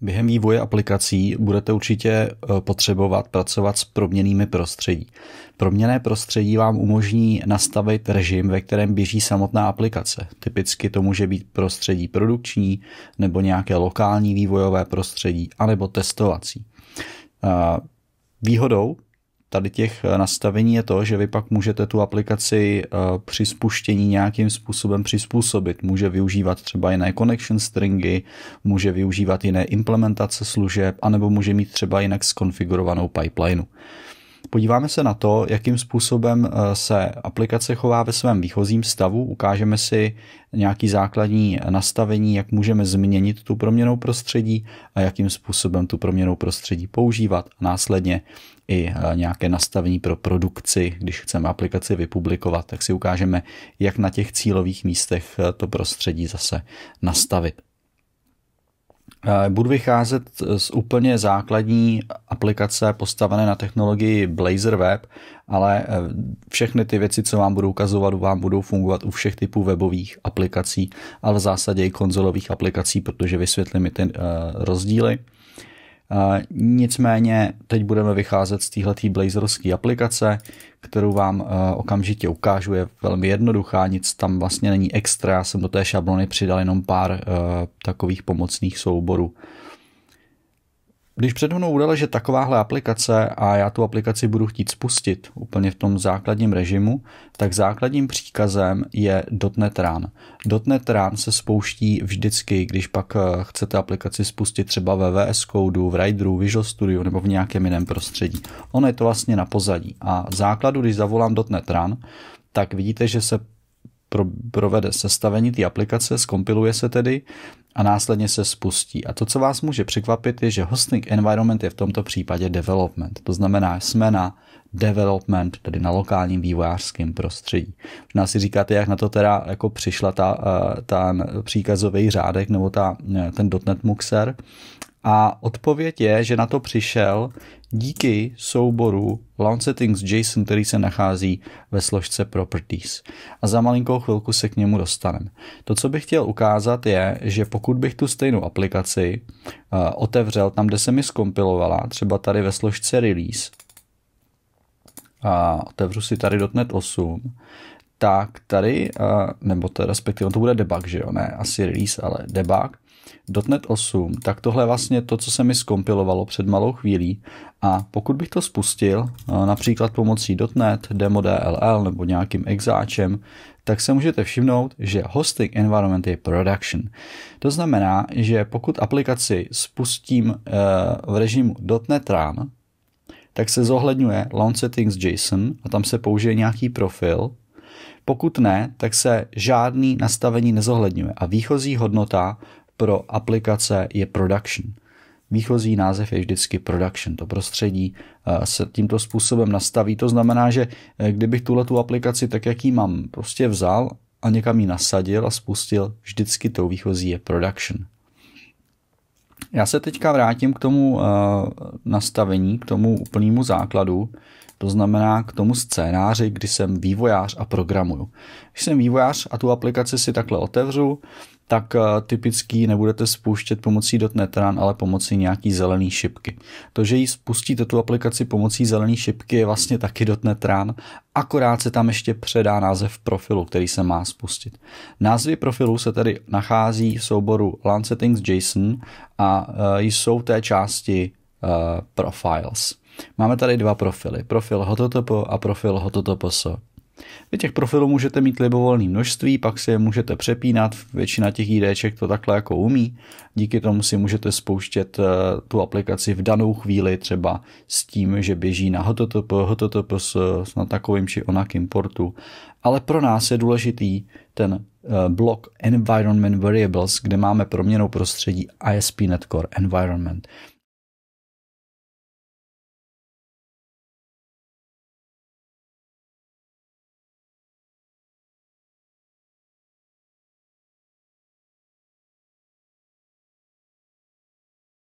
Během vývoje aplikací budete určitě e, potřebovat pracovat s proměnými prostředí. Proměné prostředí vám umožní nastavit režim, ve kterém běží samotná aplikace. Typicky to může být prostředí produkční, nebo nějaké lokální vývojové prostředí, anebo testovací. E, výhodou tady těch eh, nastavení je to, že vy pak můžete tu aplikaci eh, při spuštění nějakým způsobem přizpůsobit. Může využívat třeba jiné connection stringy, může využívat jiné implementace služeb, anebo může mít třeba jinak skonfigurovanou pipelineu. Podíváme se na to, jakým způsobem eh, se aplikace chová ve svém výchozím stavu, ukážeme si nějaký základní nastavení, jak můžeme změnit tu proměnou prostředí a jakým způsobem tu proměnou prostředí používat a následně i eh, nějaké nastavení pro produkci, když chceme aplikaci vypublikovat, tak si ukážeme, jak na těch cílových místech eh, to prostředí zase nastavit. Eh, budu vycházet z úplně základní aplikace postavené na technologii Blazor Web, ale eh, všechny ty věci, co vám budu ukazovat, vám budou fungovat u všech typů webových aplikací, ale v zásadě i konzolových aplikací, protože vysvětlím mi ty eh, rozdíly. Nicméně teď budeme vycházet z téhletý blazerské aplikace, kterou vám eh, okamžitě ukážu, je velmi jednoduchá, nic tam vlastně není extra, já jsem do té šablony přidal jenom pár eh, takových pomocných souborů. Když před mnou udala, že takováhle aplikace a já tu aplikaci budu chtít spustit úplně v tom základním režimu, tak základním příkazem je .NET Run. .NET Run se spouští vždycky, když pak eh, chcete aplikaci spustit třeba ve VS Code, v Rideru, Visual Studio nebo v nějakém jiném prostředí. Ono je to vlastně na pozadí. A v základu, když zavolám .NET Run, tak vidíte, že se provede sestavení té aplikace, skompiluje se tedy a následně se spustí. A to, co vás může překvapit, je, že hosting environment je v tomto případě development. To znamená, jsme na development, tedy na lokálním vývojářském prostředí. Možná si říkáte, jak na to teda jako přišla ta, eh, ta příkazový řádek nebo ta, eh, ten .NET muxer, a odpověď je, že na to přišel díky souboru Launch Settings JSON, který se nachází ve složce Properties. A za malinkou chvilku se k němu dostaneme. To, co bych chtěl ukázat, je, že pokud bych tu stejnou aplikaci uh, otevřel tam, kde se mi skompilovala, třeba tady ve složce Release, a otevřu si tady .NET 8, tak tady, nebo to respektive to bude debug, že jo, ne asi release, ale debug, .NET 8, tak tohle je vlastně to, co se mi skompilovalo před malou chvílí a pokud bych to spustil například pomocí .NET, demo DLL nebo nějakým exáčem, tak se můžete všimnout, že hosting environment je production. To znamená, že pokud aplikaci spustím e, v režimu .NET Run, tak se zohledňuje launch settings JSON a tam se použije nějaký profil, pokud ne, tak se žádný nastavení nezohledňuje a výchozí hodnota pro aplikace je production. Výchozí název je vždycky production. To prostředí eh, se tímto způsobem nastaví. To znamená, že eh, kdybych tuhle tu aplikaci tak, jak ji mám, prostě vzal a někam ji nasadil a spustil, vždycky tou výchozí je production. Já se teďka vrátím k tomu uh, nastavení, k tomu úplnému základu, to znamená k tomu scénáři, kdy jsem vývojář a programuju. Když jsem vývojář a tu aplikaci si takhle otevřu, tak eh, typický nebudete spouštět pomocí .NET Run, ale pomocí nějaký zelený šipky. To, že ji spustíte tu aplikaci pomocí zelený šipky je vlastně taky .NET Run, akorát se tam ještě předá název profilu, který se má spustit. Názvy profilu se tedy nachází v souboru LandSettings.json a eh, jsou té části eh, profiles. Máme tady dva profily, profil HTTP a profil HTTPS. Vy těch profilů můžete mít libovolné množství, pak si je můžete přepínat, většina těch IDček to takhle jako umí, díky tomu si můžete spouštět eh, tu aplikaci v danou chvíli třeba s tím, že běží na HTTP, HTTP s, s na takovým či onakým portu, ale pro nás je důležitý ten eh, blok Environment Variables, kde máme proměnou prostředí ISP Core Environment.